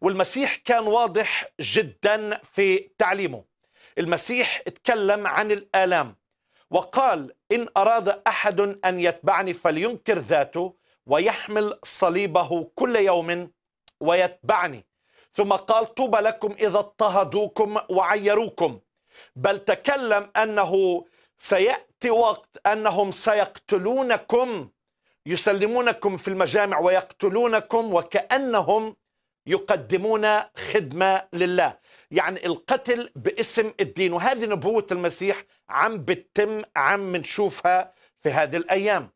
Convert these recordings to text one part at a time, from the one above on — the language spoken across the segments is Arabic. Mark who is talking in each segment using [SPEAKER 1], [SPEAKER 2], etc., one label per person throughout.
[SPEAKER 1] والمسيح كان واضح جدا في تعليمه المسيح تكلم عن الآلام وقال إن أراد أحد أن يتبعني فلينكر ذاته ويحمل صليبه كل يوم ويتبعني ثم قال طوبى لكم إذا اضطهدوكم وعيروكم بل تكلم أنه سيأتي وقت أنهم سيقتلونكم يسلمونكم في المجامع ويقتلونكم وكأنهم يقدمون خدمة لله يعني القتل باسم الدين وهذه نبوة المسيح عم بتتم عم بنشوفها في هذه الأيام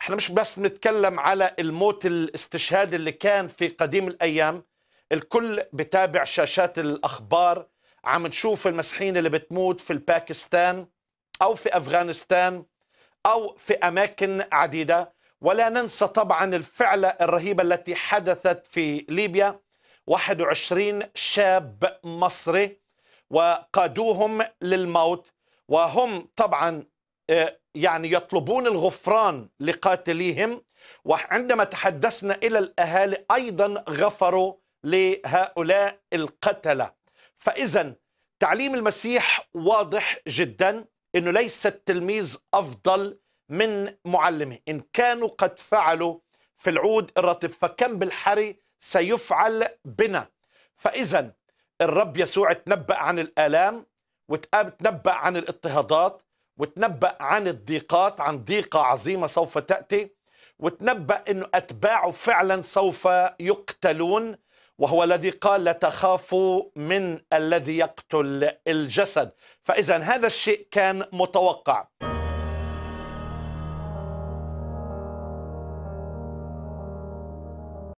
[SPEAKER 1] احنا مش بس نتكلم على الموت الاستشهادي اللي كان في قديم الأيام الكل بتابع شاشات الأخبار عم نشوف المسيحيين اللي بتموت في الباكستان أو في أفغانستان أو في أماكن عديدة ولا ننسى طبعا الفعلة الرهيبة التي حدثت في ليبيا 21 شاب مصري وقادوهم للموت وهم طبعا آه، يعني يطلبون الغفران لقاتليهم وعندما تحدثنا إلى الأهالي أيضا غفروا لهؤلاء القتلة فإذا تعليم المسيح واضح جدا أنه ليس التلميذ أفضل من معلمه إن كانوا قد فعلوا في العود الرطب فكم بالحري سيفعل بنا فإذا الرب يسوع تنبأ عن الآلام وتنبأ عن الاضطهادات وتنبأ عن الضيقات عن ضيقة عظيمة سوف تأتي وتنبأ أن أتباعه فعلا سوف يقتلون وهو الذي قال لا تخافوا من الذي يقتل الجسد فإذا هذا الشيء كان متوقع